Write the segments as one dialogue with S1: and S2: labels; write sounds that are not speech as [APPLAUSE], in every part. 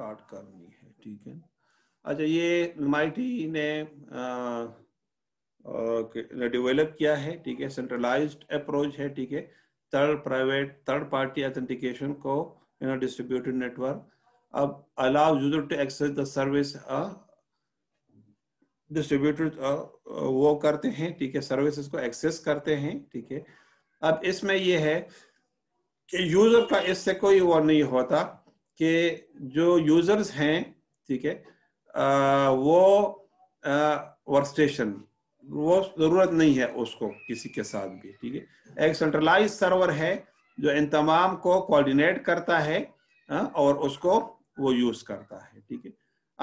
S1: Start करनी है ठीक है अच्छा ये एलमाइटी ने डेवलप किया है ठीक है सेंट्रलाइज्ड अप्रोच है ठीक है third private third party authentication को यू नो डिस्ट्रीब्यूटेड नेटवर्क अब allow user to access the service distributed वो करते हैं ठीक है सर्विसेज को एक्सेस करते हैं ठीक है अब इसमें ये है कि यूजर का इससे कोई वो नहीं होता कि जो यूजर्स हैं ठीक है वो वर्क स्टेशन वो ज़रूरत नहीं है उसको किसी के साथ भी ठीक है एक सेंट्रलाइज सर्वर है जो इन तमाम को कोऑर्डिनेट करता है आ, और उसको वो यूज़ करता है ठीक है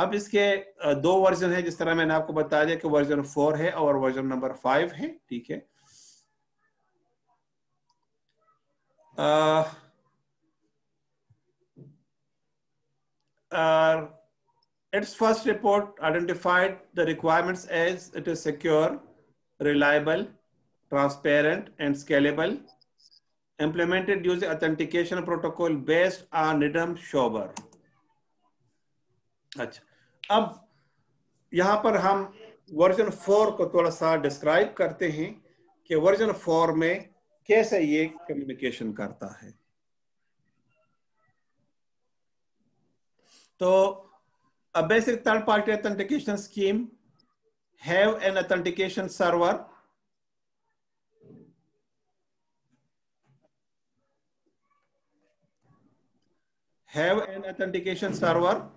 S1: अब इसके दो वर्जन है जिस तरह मैंने आपको बता दिया कि वर्जन फोर है और वर्जन नंबर फाइव है ठीक है uh, its first report identified the requirements as it is secure, reliable, transparent, and scalable, implemented using authentication protocol based on Nidam Schober. अच्छा अब यहाँ पर हम वर्जन फोर को थोड़ा सा डिस्क्राइब करते हैं कि वर्जन फोर में कैसे ये कम्युनिकेशन करता है So a basic third-party authentication scheme have an authentication server. Have an authentication server.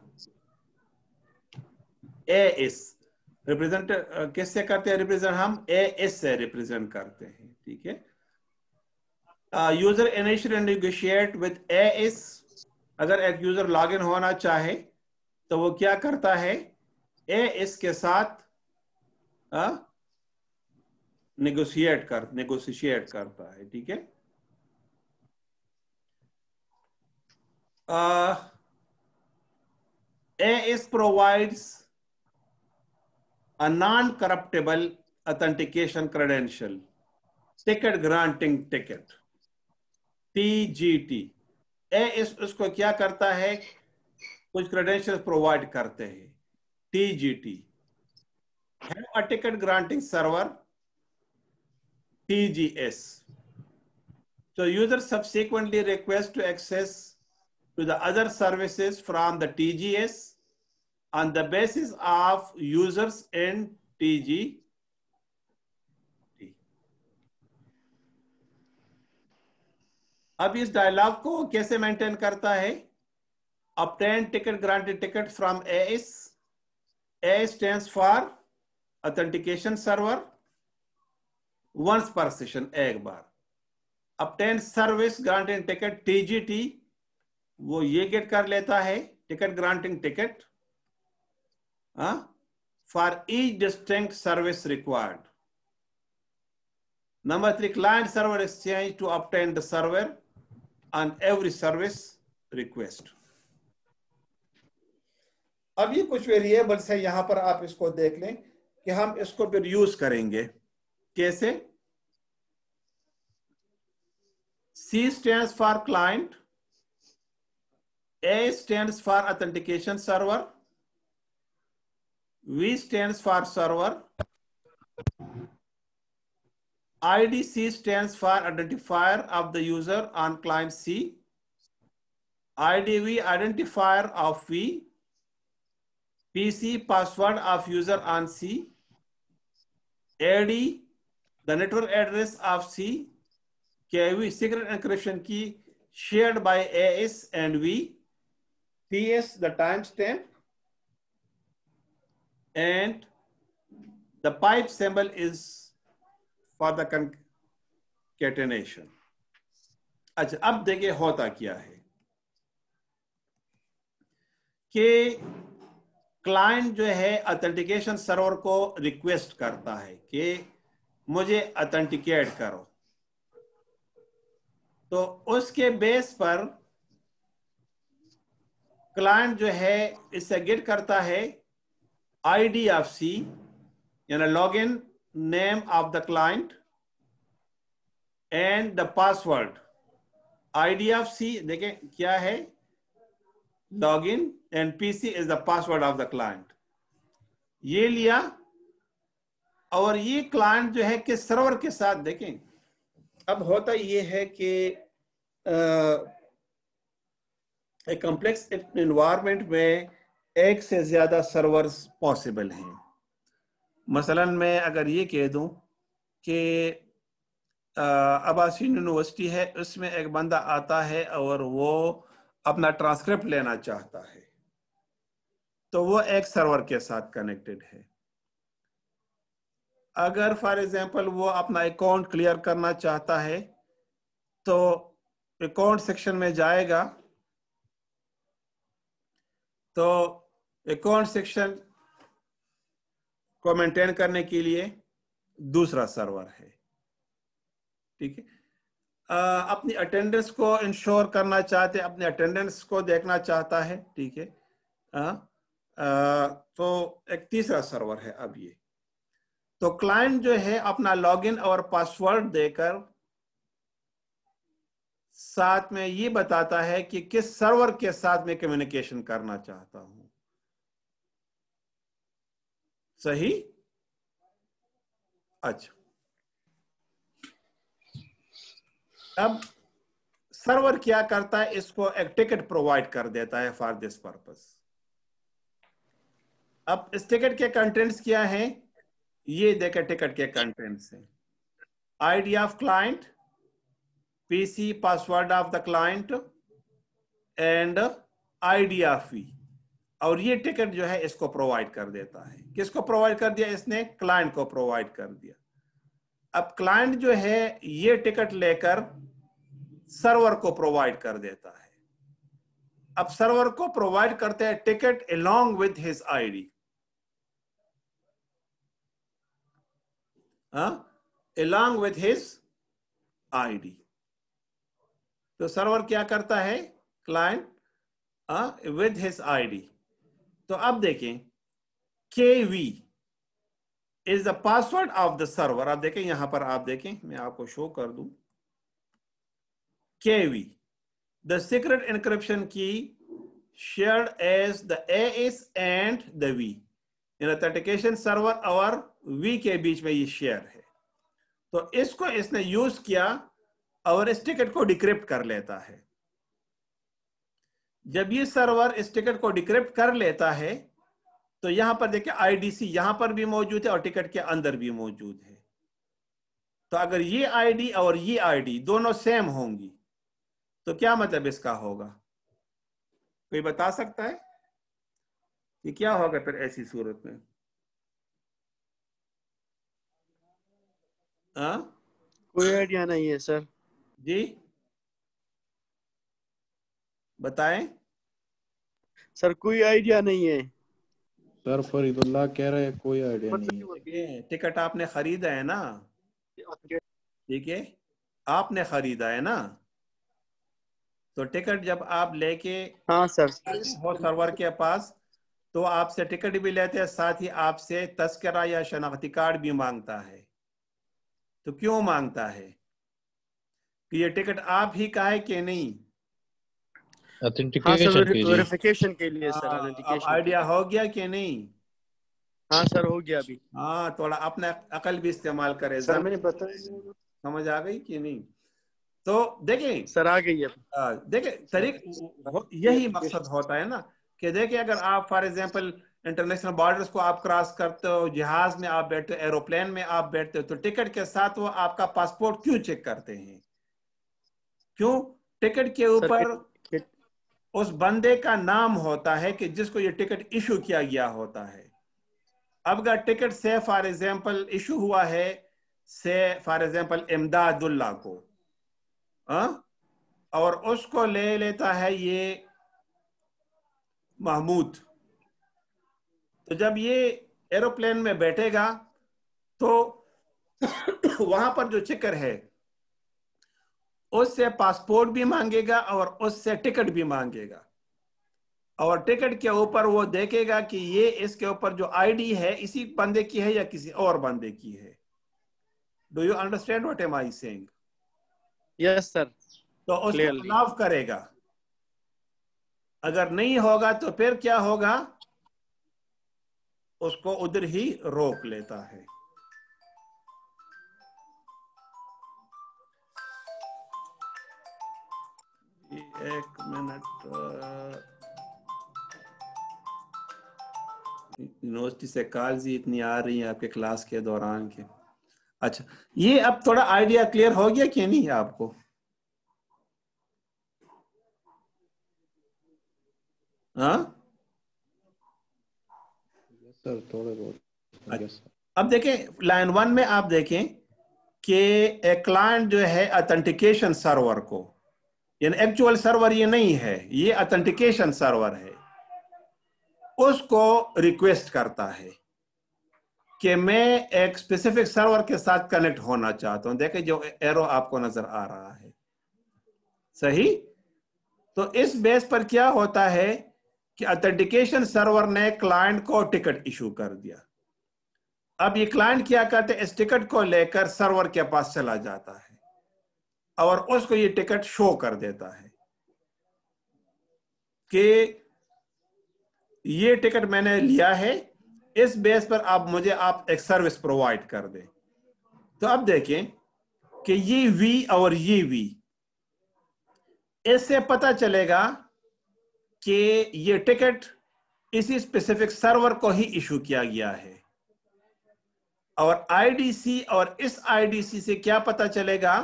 S1: A S represent किससे करते हैं रिप्रेजेंट हम ए एस से रिप्रेजेंट करते हैं ठीक है user initial and negotiate with A S अगर एक यूजर लॉगिन होना चाहे तो वो क्या करता है ए इसके साथ निगोशिएट कर नेगोशिएट करता है ठीक है A S provides a non corruptible ticket granting ticket T G T S उसको क्या करता है कुछ क्रेडेंशियल प्रोवाइड करते हैं T TGT have a ticket granting server T G S तो user subsequently request to access to the other services from the TGS on the basis of users and T G अब इस dialogue को कैसे maintain करता है obtain ticket granted ticket from S S stand for authentication server once पर session एक बार obtain service granted ticket TGT वो ये गेट कर लेता है ticket granting ticket for each distinct service required number three client server exchange to obtain the server on every service request. अब ये कुछ वेरिएबल्स है यहाँ पर आप इसको देख लें कि हम इसको फिर यूज करेंगे कैसे C stands for client, A stands for authentication server, V stands for server, IDC stands for identifier of the user on client C. IDV identifier of V. PC password of user on C. AD the network address of C. KV secret encryption key shared by AS and V. TS the timestamp. And the pipe symbol is for the concatenation अच्छा अब देखिए होता क्या है कि client जो है authentication server को रिक्वेस्ट करता है कि मुझे अथेंटिकेट करो तो उसके बेस पर क्लाइंट जो है इससे गेट करता है आई डी ऑफ सी यानी log in name of the client and the password id of c देखें क्या है login and pc is the password of the client ye liya aur ye client jo hai ke server ke sath साथ ab hota ye hai ke a complex environment mein ek se zyada servers possible hain मसलन मैं अगर ये कह दूं कि Abaseen university है उसमें एक बंदा आता है और वो अपना ट्रांसक्रिप्ट लेना चाहता है तो वो एक सर्वर के साथ कनेक्टेड है अगर फॉर एग्जांपल वो अपना अकाउंट क्लियर करना चाहता है तो अकाउंट सेक्शन में जाएगा तो अकाउंट सेक्शन को मेंटेन करने के लिए दूसरा सर्वर है ठीक है अपनी अटेंडेंस को इंश्योर करना चाहते अपने अटेंडेंस को देखना चाहता है ठीक है तो एक तीसरा सर्वर है अब ये तो क्लाइंट जो है अपना लॉगिन और पासवर्ड देकर साथ में ये बताता है कि किस सर्वर के साथ में कम्युनिकेशन करना चाहता हूं सही अच्छा अब सर्वर क्या करता है इसको एक टिकट प्रोवाइड कर देता है फॉर दिस पर्पस अब इस टिकट के कंटेंट्स क्या है ये देखे टिकट के कंटेंट्स है ID of client PC password of the client and ID of फी और ये टिकट जो है इसको प्रोवाइड कर देता है किसको प्रोवाइड कर दिया इसने क्लाइंट को प्रोवाइड कर दिया अब क्लाइंट जो है ये टिकट लेकर सर्वर को प्रोवाइड कर देता है अब सर्वर को प्रोवाइड करते हैं ticket along with his ID along with his ID तो सर्वर क्या करता है क्लाइंट विद हिज आईडी तो अब देखें K V is the password of the server आप देखें यहां पर आप देखें मैं आपको शो कर दू K V the secret encryption key share as the A and the V V. In authentication server और वी के बीच में ये शेयर है तो इसको इसने यूज किया और इस टिकट को डिक्रिप्ट कर लेता है जब ये सर्वर इस टिकट को डिक्रिप्ट कर लेता है तो यहां पर देखिए आईडीसी यहां पर भी मौजूद है और टिकट के अंदर भी मौजूद है तो अगर ये आईडी और ये आईडी दोनों सेम होंगी तो क्या मतलब इसका होगा कोई बता सकता है कि क्या होगा फिर ऐसी सूरत में आ? हाँ? कोई आइडिया नहीं है सर जी बताएं सर कोई आइडिया नहीं है सर फरीदुल्ला कह रहे हैं कोई आइडिया नहीं है टिकट आपने खरीदा है ना ठीक है आपने खरीदा है ना तो टिकट जब आप लेके हाँ सर हो सर्वर के पास तो आपसे टिकट भी लेते हैं साथ ही आपसे तस्करा या शनाख्ती कार्ड भी मांगता है तो क्यों मांगता है कि ये टिकट आप ही का है कि नहीं हाँ, वेरिफिकेशन के लिए सर ऑथेंटिकेशन आइडिया हो गया कि नहीं हाँ सर हो गया अभी हाँ थोड़ा अपने अकल भी इस्तेमाल करे सर मैंने बताया समझ आ गई कि नहीं तो देखें सर आ गई है देखें तरीक यही मकसद होता है ना कि देखें अगर आप फॉर एग्जांपल इंटरनेशनल बॉर्डर्स को आप क्रॉस करते हो जहाज में आप बैठते हो एरोप्लेन में आप बैठते हो तो टिकट के साथ वो आपका पासपोर्ट क्यों चेक करते हैं क्यों टिकट के ऊपर उस बंदे का नाम होता है कि जिसको ये टिकट इशू किया गया होता है अब अगर टिकट से फॉर एग्जांपल इशू हुआ है से फॉर एग्जांपल इमदादुल्ला को आ? हाँ? और उसको ले लेता है ये महमूद तो जब ये एरोप्लेन में बैठेगा तो [COUGHS] वहां पर जो चिकर है उससे पासपोर्ट भी मांगेगा और उससे टिकट भी मांगेगा और टिकट के ऊपर वो देखेगा कि ये इसके ऊपर जो आईडी है इसी बंदे की है या किसी और बंदे की है do you understand what am I saying yes sir तो उसको खिलाफ करेगा अगर नहीं होगा तो फिर क्या होगा उसको उधर ही रोक लेता है एक मिनट यूनिवर्सिटी से काल जी इतनी आ रही है आपके क्लास के दौरान के अच्छा ये अब थोड़ा आइडिया क्लियर हो गया कि नहीं आपको हाँ थोड़े बहुत अब देखें लाइन वन में आप देखें कि क्लाइंट जो है अथेंटिकेशन सर्वर को यानी एक्चुअल सर्वर ये नहीं है ये अथेंटिकेशन सर्वर है उसको रिक्वेस्ट करता है कि मैं एक स्पेसिफिक सर्वर के साथ कनेक्ट होना चाहता हूं देखे जो एरो आपको नजर आ रहा है सही तो इस बेस पर क्या होता है कि ऑथेंटिकेशन सर्वर ने क्लाइंट को टिकट इशू कर दिया अब ये क्लाइंट क्या करते इस टिकट को लेकर सर्वर के पास चला जाता है और उसको ये टिकट शो कर देता है कि ये टिकट मैंने लिया है इस बेस पर आप मुझे आप एक सर्विस प्रोवाइड कर दें तो अब देखें कि ये वी और ये वी इससे पता चलेगा कि ये टिकट इसी स्पेसिफिक सर्वर को ही इशू किया गया है और आईडीसी और इस आईडीसी से क्या पता चलेगा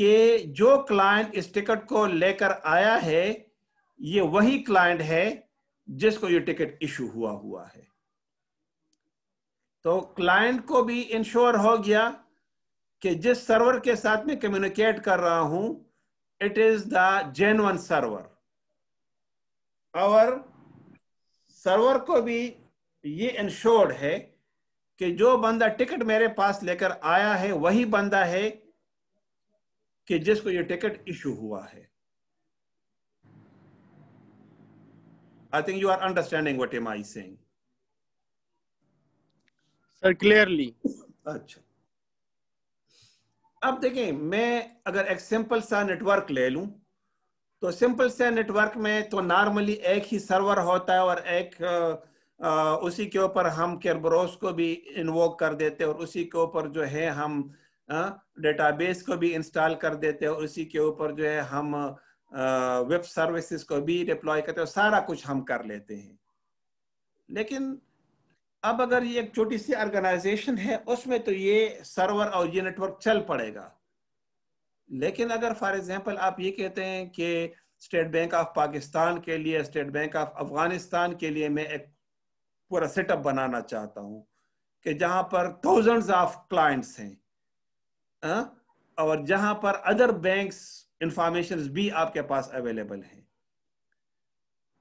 S1: कि जो क्लाइंट इस टिकट को लेकर आया है ये वही क्लाइंट है जिसको ये टिकट इशू हुआ हुआ है तो क्लाइंट को भी इंश्योर हो गया कि जिस सर्वर के साथ में कम्युनिकेट कर रहा हूं it is the genuine server और सर्वर को भी ये इंश्योर्ड है कि जो बंदा टिकट मेरे पास लेकर आया है वही बंदा है कि जिसको ये टिकट इशू हुआ है I think you are understanding what am I saying sir clearly अच्छा अब देखें मैं अगर एक सिंपल सा नेटवर्क ले लूं तो सिंपल से नेटवर्क में तो नॉर्मली एक ही सर्वर होता है और एक आ, उसी के ऊपर हम केरबरोस को भी इन्वोक कर देते हैं और उसी के ऊपर जो है हम डेटाबेस हाँ, को भी इंस्टॉल कर देते हैं उसी के ऊपर जो है हम वेब सर्विसेज को भी डिप्लॉय करते हैं सारा कुछ हम कर लेते हैं लेकिन अब अगर ये एक छोटी सी ऑर्गेनाइजेशन है उसमें तो ये सर्वर और ये नेटवर्क चल पड़ेगा लेकिन अगर फॉर एग्जांपल आप ये कहते हैं कि स्टेट बैंक ऑफ पाकिस्तान के लिए स्टेट बैंक ऑफ अफगानिस्तान के लिए मैं एक पूरा सेटअप बनाना चाहता हूँ कि जहां पर थाउजेंड्स ऑफ क्लाइंट्स हैं हाँ? और जहां पर अदर बैंक्स इंफॉर्मेशन भी आपके पास अवेलेबल है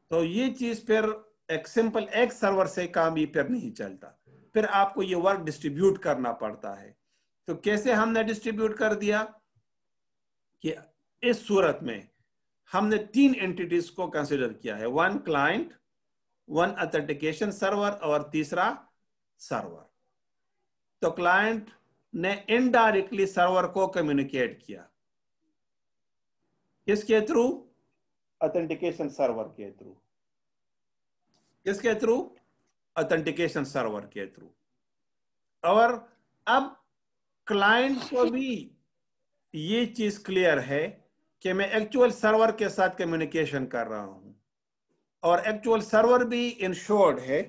S1: तो ये चीज फिर एक सिंपल एक सर्वर से काम ही फिर नहीं चलता फिर आपको ये वर्क डिस्ट्रीब्यूट करना पड़ता है तो कैसे हमने डिस्ट्रीब्यूट कर दिया कि इस सूरत में हमने तीन एंटिटीज को कंसिडर किया है one client one authentication server और तीसरा सर्वर तो क्लाइंट ने इनडायरेक्टली सर्वर को कम्युनिकेट किया किसके थ्रू ऑथेंटिकेशन सर्वर के थ्रू किसके थ्रू ऑथेंटिकेशन सर्वर के थ्रू और अब क्लाइंट को भी ये चीज क्लियर है कि मैं एक्चुअल सर्वर के साथ कम्युनिकेशन कर रहा हूं और एक्चुअल सर्वर भी इंश्योर्ड है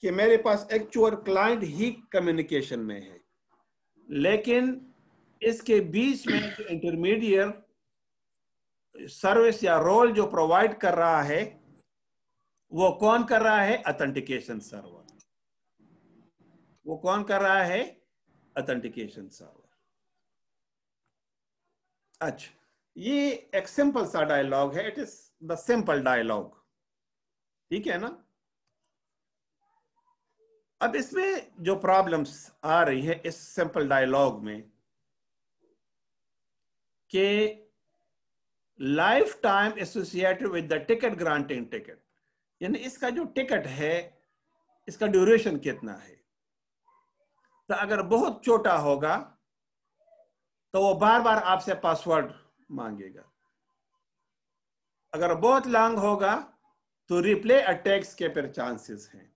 S1: कि मेरे पास एक्चुअल क्लाइंट ही कम्युनिकेशन में है लेकिन इसके बीच में जो इंटरमीडिएट सर्विस या रोल जो प्रोवाइड कर रहा है वो कौन कर रहा है अथेंटिकेशन सर्वर वो कौन कर रहा है अथेंटिकेशन सर्वर अच्छा ये एक सिंपल सा डायलॉग है it is the simple dialogue ठीक है ना अब इसमें जो प्रॉब्लम्स आ रही है इस सिंपल डायलॉग में के lifetime associated with the ticket granting ticket यानी इसका जो टिकट है इसका ड्यूरेशन कितना है तो अगर बहुत छोटा होगा तो वो बार बार आपसे पासवर्ड मांगेगा अगर बहुत लॉन्ग होगा तो रिप्ले अटैक्स के फिर चांसेस हैं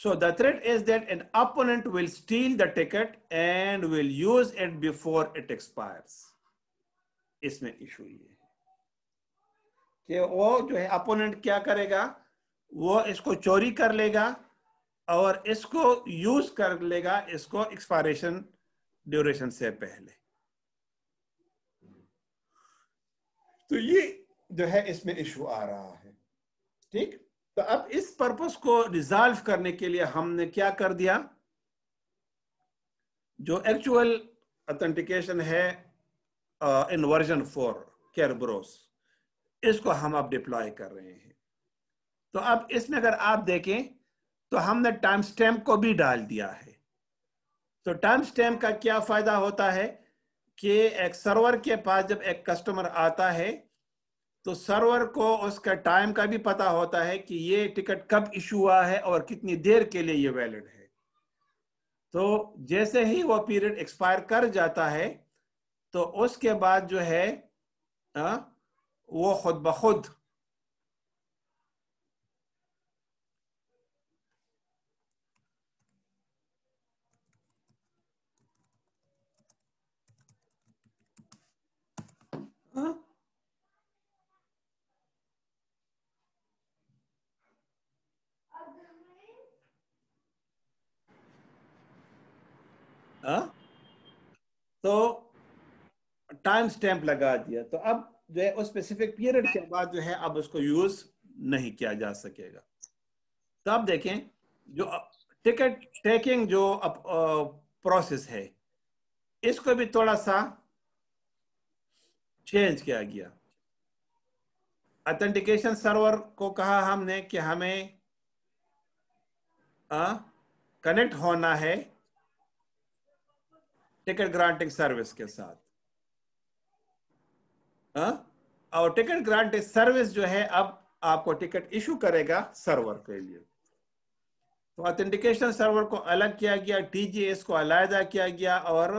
S1: So the threat is that an opponent will steal the ticket and will use it before it expires. इसमें इशू ये है कि वो जो है अपोनेंट क्या करेगा वो इसको चोरी कर लेगा और इसको यूज कर लेगा इसको एक्सपायरेशन ड्यूरेशन से पहले तो ये जो है इसमें इशू आ रहा है ठीक तो अब इस पर्पस को रिजॉल्व करने के लिए हमने क्या कर दिया जो एक्चुअल ऑथेंटिकेशन है इन वर्जन फोर कैरब्रोस इसको हम अब डिप्लॉय कर रहे हैं तो अब इसमें अगर आप देखें तो हमने टाइम स्टैम्प को भी डाल दिया है तो टाइम स्टैम्प का क्या फायदा होता है कि एक सर्वर के पास जब एक कस्टमर आता है तो सर्वर को उसका टाइम का भी पता होता है कि ये टिकट कब इशू हुआ है और कितनी देर के लिए ये वैलिड है तो जैसे ही वो पीरियड एक्सपायर कर जाता है तो उसके बाद जो है आ, वो खुद ब खुद हाँ? तो टाइम स्टैम्प लगा दिया तो अब जो है स्पेसिफिक पीरियड के बाद जो है अब उसको यूज नहीं किया जा सकेगा तो आप देखें जो टिकट टेकिंग जो अप, प्रोसेस है इसको भी थोड़ा सा चेंज किया गया अथेंटिकेशन सर्वर को कहा हमने कि हमें कनेक्ट होना है टिकट ग्रांटिंग सर्विस के साथ हा? और टिकट ग्रांटिंग सर्विस जो है अब आपको टिकट इशू करेगा सर्वर के लिए तो ऑथेंटिकेशन सर्वर को अलग किया गया टीजीएस को अलायदा किया गया और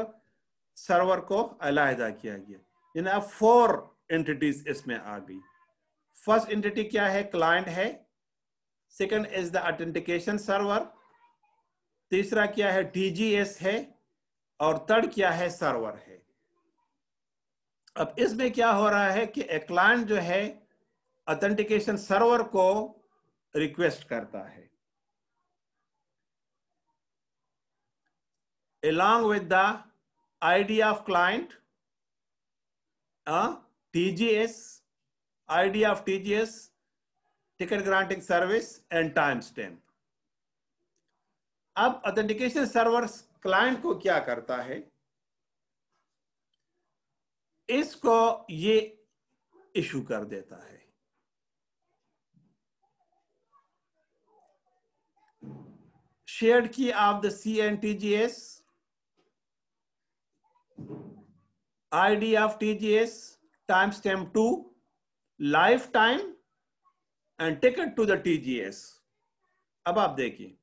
S1: सर्वर को अलायदा किया गया यानी अब फोर एंटिटीज इसमें आ गई फर्स्ट एंटिटी क्या है क्लाइंट है second is the authentication server तीसरा क्या है टीजीएस है और तड़ क्या है सर्वर है अब इसमें क्या हो रहा है कि एक क्लाइंट जो है ऑथेंटिकेशन सर्वर को रिक्वेस्ट करता है along with the ID of client I D of TGS ticket granting service and timestamp अब ऑथेंटिकेशन सर्वर क्लाइंट को क्या करता है इसको ये इशू कर देता है share key of the C N T G S I D of T G S timestamp two lifetime and ticket to the T G S अब आप देखिए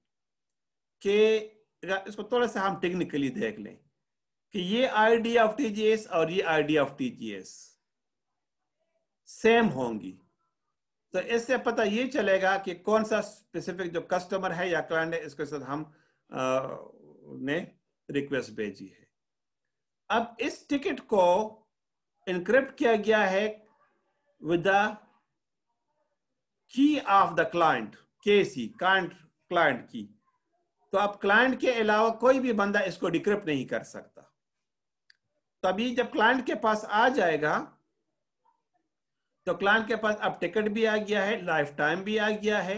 S1: इसको थोड़ा सा हम टेक्निकली देख लें कि ये आईडी ऑफ टीजीएस और ये डी ऑफ एस सेम होंगी तो इससे पता ये चलेगा कि कौन सा स्पेसिफिक जो कस्टमर है या क्लाइंट है इसके साथ हम आ, ने रिक्वेस्ट भेजी है अब इस टिकट को इनक्रिप्ट किया गया है with the key of the client KC client client key तो अब क्लाइंट के अलावा कोई भी बंदा इसको डिक्रिप्ट नहीं कर सकता तभी जब क्लाइंट के पास आ जाएगा तो क्लाइंट के पास अब टिकट भी आ गया है लाइफ टाइम भी आ गया है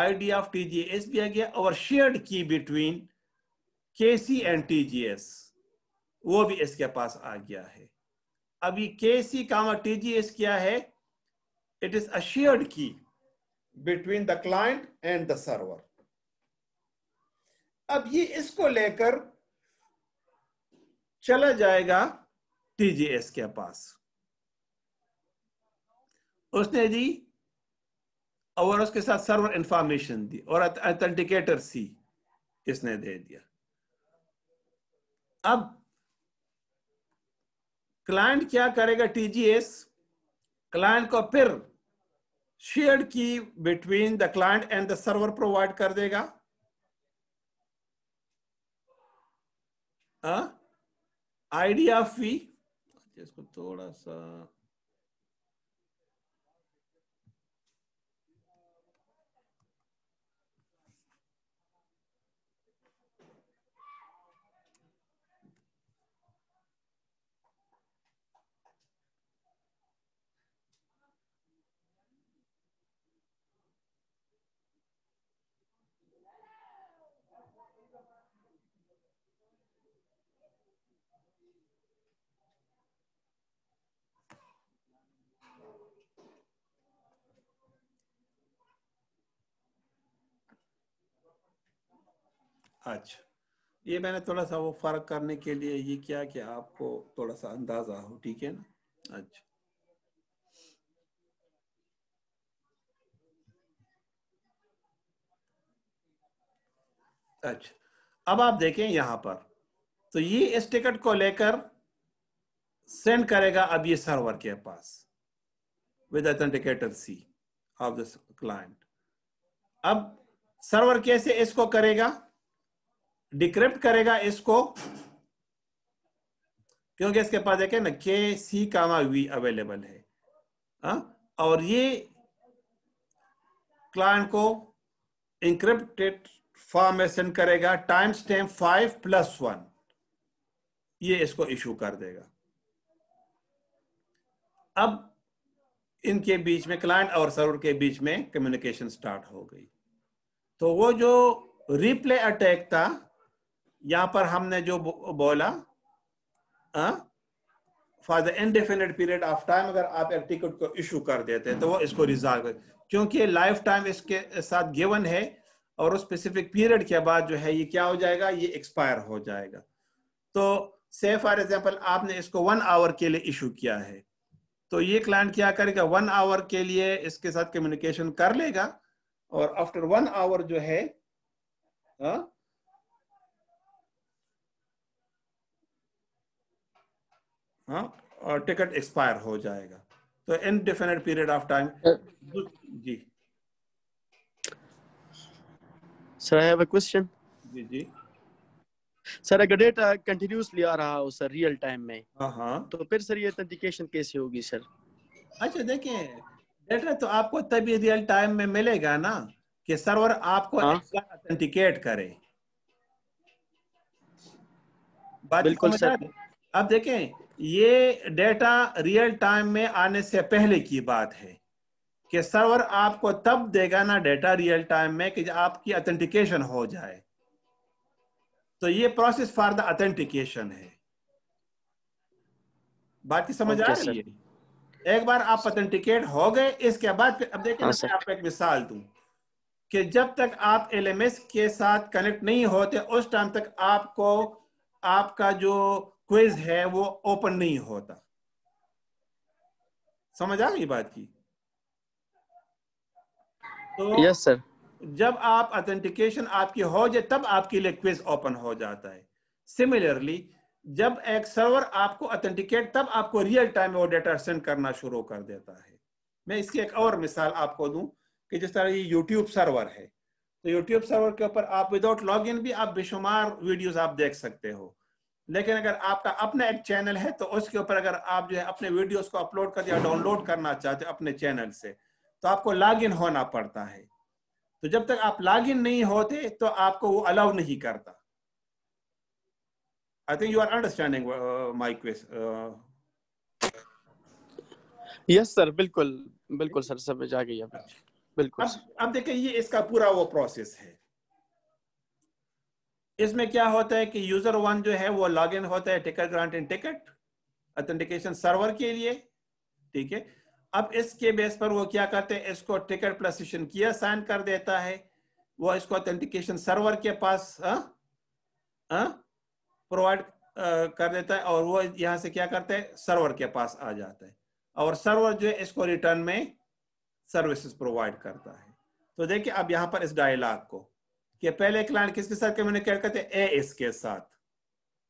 S1: आईडी ऑफ टीजीएस भी आ गया और shared key between KC and TGS वो भी इसके पास आ गया है अभी केसी काम टीजीएस क्या है it is a shared key between the client and the server अब ये इसको लेकर चला जाएगा टीजीएस के पास उसने जी और उसके साथ सर्वर इंफॉर्मेशन दी और अथेंटिकेटर सी इसने दे दिया अब क्लाइंट क्या करेगा टीजीएस क्लाइंट को फिर share key between the client and the server provide कर देगा आइडिया हाँ? फी इसको थोड़ा सा अच्छा ये मैंने थोड़ा सा वो फर्क करने के लिए ये किया कि आपको थोड़ा सा अंदाजा हो ठीक है ना अच्छा अच्छा अब आप देखें यहां पर तो ये इस टिकट को लेकर सेंड करेगा अब ये सर्वर के पास with authenticator C of the client अब सर्वर कैसे इसको करेगा डिक्रिप्ट करेगा इसको क्योंकि इसके पास देखे ना के सी कामा वी अवेलेबल है आ? हाँ? और ये क्लाइंट को इंक्रिप्टेड फॉर्म में सेंड करेगा timestamp five plus one ये इसको इशू कर देगा अब इनके बीच में क्लाइंट और सर्वर के बीच में कम्युनिकेशन स्टार्ट हो गई तो वो जो रिप्ले अटैक था यहां पर हमने जो बोला for the indefinite period of time अगर आप एक टिकट को इशू कर देते हैं तो वो इसको रिजॉल्व कर क्योंकि लाइफ टाइम इसके साथ गिवन है और उस स्पेसिफिक पीरियड के बाद जो है ये क्या हो जाएगा ये एक्सपायर हो जाएगा तो से फॉर एग्जाम्पल आपने इसको वन आवर के लिए इशू किया है तो ये क्लाइंट क्या करेगा वन आवर के लिए इसके साथ कम्युनिकेशन कर लेगा और आफ्टर वन आवर जो है आ? हाँ और टिकट एक्सपायर हो जाएगा तो इनडिफिनिट पीरियड ऑफ टाइम जी sir I have a question जी जी सर अगर डेटा कंटिन्यूसली आ रहा हो सर रियल टाइम में हाँ, हाँ तो फिर सर ये ऑथेंटिकेशन कैसे होगी सर अच्छा देखिए डेटा तो आपको तभी रियल टाइम में मिलेगा ना कि सर्वर आपको ऑथेंटिकेट हाँ? करे बात बिल्कुल सर अब देखें ये डेटा रियल टाइम में आने से पहले की बात है कि सर्वर आपको तब देगा ना डेटा रियल टाइम में कि आपकी अथेंटिकेशन हो जाए तो ये प्रोसेस फॉर द अथेंटिकेशन है बात की समझ आ रही है एक बार आप अथेंटिकेट हो गए इसके बाद अब देखिए हाँ, मैं आपको एक मिसाल दूं कि जब तक आप एलएमएस के साथ कनेक्ट नहीं होते उस टाइम तक आपको आपका जो क्विज है वो ओपन नहीं होता समझ आ गई बात की तो यस सर जब आप ऑथेंटिकेशन आपकी हो जाए तब आपके लिए क्विज ओपन हो जाता है सिमिलरली जब एक सर्वर आपको ऑथेंटिकेट तब आपको रियल टाइम में वो डेटा सेंड करना शुरू कर देता है मैं इसकी एक और मिसाल आपको दूं कि जिस तरह ये यूट्यूब सर्वर है तो यूट्यूब सर्वर के ऊपर आप विदाउट लॉग भी आप बेशुमार वीडियोज आप देख सकते हो लेकिन अगर आपका अपना एक चैनल है तो उसके ऊपर अगर आप जो है अपने वीडियोस को अपलोड कर या डाउनलोड करना चाहते हो अपने चैनल से तो आपको लॉगिन होना पड़ता है तो जब तक आप लॉगिन नहीं होते तो आपको वो अलाउ नहीं करता I think you are understanding my question yes sir बिल्कुल बिल्कुल सर समझ आ गई बिल्कुल अब, अब देखिए ये इसका पूरा वो प्रोसेस है इसमें क्या होता है कि यूजर वन जो है वो लॉग इन होता है ticket granting ticket authentication server के लिए ठीक है अब इसके बेस पर वो क्या करते हैं इसको टिकट प्लस सेशन किया साइन कर देता है वो इसको ऑथेंटिकेशन सर्वर के पास प्रोवाइड हाँ, हाँ, कर देता है और वो यहां से क्या करते हैं सर्वर के पास आ जाता है और सर्वर जो है इसको रिटर्न में सर्विसेज प्रोवाइड करता है तो देखिए अब यहां पर इस डायलॉग को कि पहले क्लाइंट किसके साथ कम्युनिकेट करते ए एस के साथ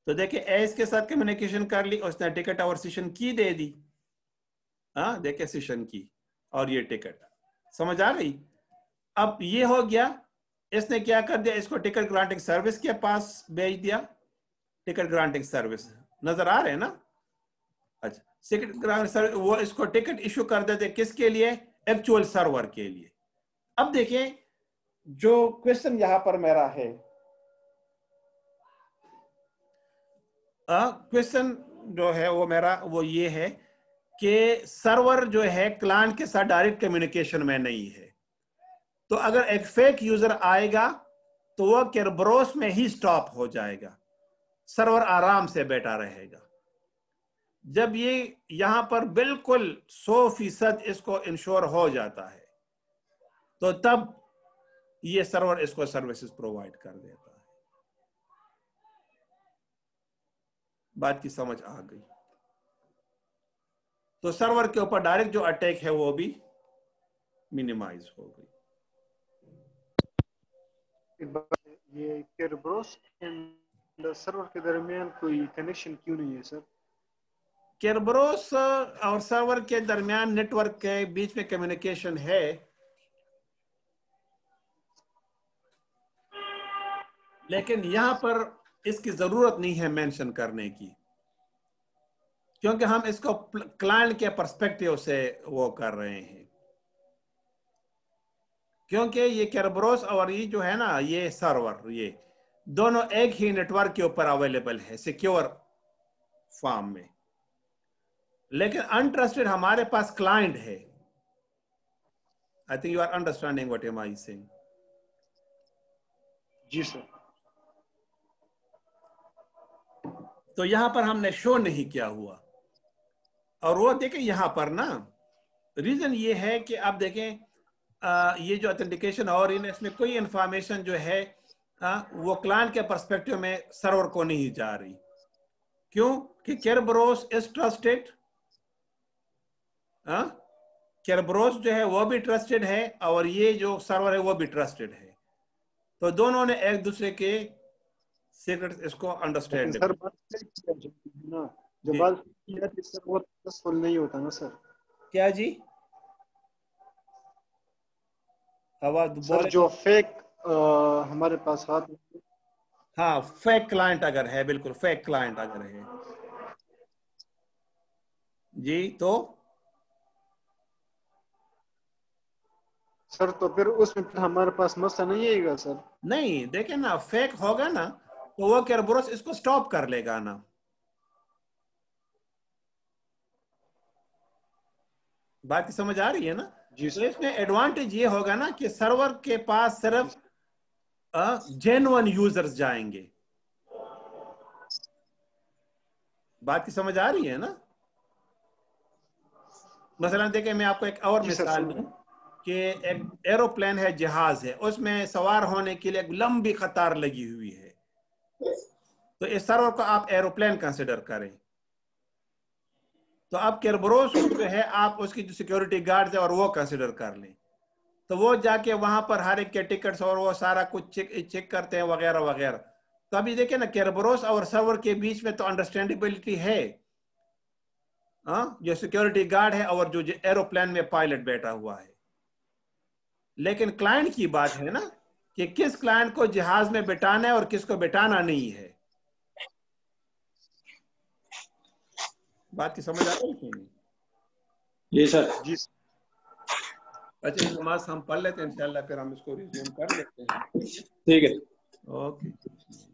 S1: तो देखिए ए एस के साथ कम्युनिकेशन कर ली उसने टिकट और सेशन की दे दी हाँ देखिए सेशन की और ये टिकट समझ आ गई अब ये हो गया इसने क्या कर दिया इसको टिकट ग्रांटिंग सर्विस के पास भेज दिया टिकट ग्रांटिंग सर्विस नजर आ रहे हैं ना अच्छा टिकट ग्रांटिंग सर्विस वो इसको टिकट इश्यू कर देते किसके लिए एक्चुअल सर्वर के लिए अब देखिये जो क्वेश्चन यहां पर मेरा है क्वेश्चन जो है वो मेरा वो ये है कि सर्वर जो है क्लाइंट के साथ डायरेक्ट कम्युनिकेशन में नहीं है तो अगर एक फेक यूजर आएगा तो वह केरब्रोस में ही स्टॉप हो जाएगा सर्वर आराम से बैठा रहेगा जब ये यहां पर बिल्कुल सौ फीसद इसको इंश्योर हो जाता है तो तब ये सर्वर इसको सर्विसेज प्रोवाइड कर देता है बात की समझ आ गई तो सर्वर के ऊपर डायरेक्ट जो अटैक है वो भी मिनिमाइज हो गई ये एंड सर्वर के दरमियान कोई कनेक्शन क्यों नहीं है सर केरब्रोस और सर्वर के दरमियान नेटवर्क के बीच में कम्युनिकेशन है लेकिन यहां पर इसकी जरूरत नहीं है मेंशन करने की क्योंकि हम इसको क्लाइंट के परस्पेक्टिव से वो कर रहे हैं क्योंकि ये कैरब्रोस और ये जो है ना ये सर्वर ये दोनों एक ही नेटवर्क के ऊपर अवेलेबल है सिक्योर फॉर्म में लेकिन अनट्रस्टेड हमारे पास क्लाइंट है I think you are understanding what am I saying जी सर तो यहां पर हमने शो नहीं किया हुआ और वो देखें यहां पर ना रीजन ये है कि आप देखें आ, ये जो ऑथेंटिकेशन और इन इसमें कोई इंफॉर्मेशन जो है आ, वो क्लाइंट के परस्पेक्टिव में सर्वर को नहीं जा रही क्यों कि केरब्रोस इज ट्रस्टेड केरब्रोस जो है वो भी ट्रस्टेड है और ये जो सर्वर है वो भी ट्रस्टेड है तो दोनों ने एक दूसरे के सीक्रेट इसको अंडरस्टैंड सर ना जो बात किया सर तो वो तो सक्सेसफुल नहीं होता ना सर क्या जी आवाज सर जो फेक आ, हमारे पास हाथ हाँ फेक क्लाइंट अगर है बिल्कुल फेक क्लाइंट अगर है जी तो सर तो फिर उसमें हमारे पास मसला नहीं आएगा सर नहीं देखे ना फेक होगा ना तो वो कैरबोरस इसको स्टॉप कर लेगा ना बात समझ आ रही है ना जी तो इसमें एडवांटेज ये होगा ना कि सर्वर के पास सिर्फ जेनवन यूजर्स जाएंगे बात की समझ आ रही है ना मसलन देखिए मैं आपको एक और मिसाल दू कि एक एरोप्लेन है जहाज है उसमें सवार होने के लिए एक लंबी कतार लगी हुई है तो इस सर्वर को तो आप एरोप्लेन कंसिडर करें तो अब केरबरोस जो है आप उसकी जो सिक्योरिटी गार्ड है और वो कंसिडर कर लें तो वो जाके वहां पर हर एक के टिकट और वो सारा कुछ चेक चेक करते हैं वगैरह वगैरह तो अभी देखिए ना केरबरोस और सर्वर के बीच में तो अंडरस्टैंडेबिलिटी है आ? हाँ, जो सिक्योरिटी गार्ड है और जो एरोप्लेन में पायलट बैठा हुआ है लेकिन क्लाइंट की बात है ना कि किस क्लाइंट को जहाज में बिठाना है और किसको बिठाना नहीं है बात की समझ आ रही है जी सर जी अच्छा नमाज हम पढ़ लेते हैं इंशाल्लाह फिर हम इसको रिज्यूम कर लेते हैं ठीक है ओके